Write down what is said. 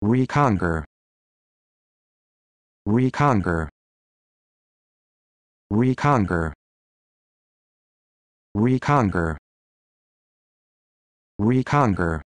reconquer reconquer reconquer reconquer reconquer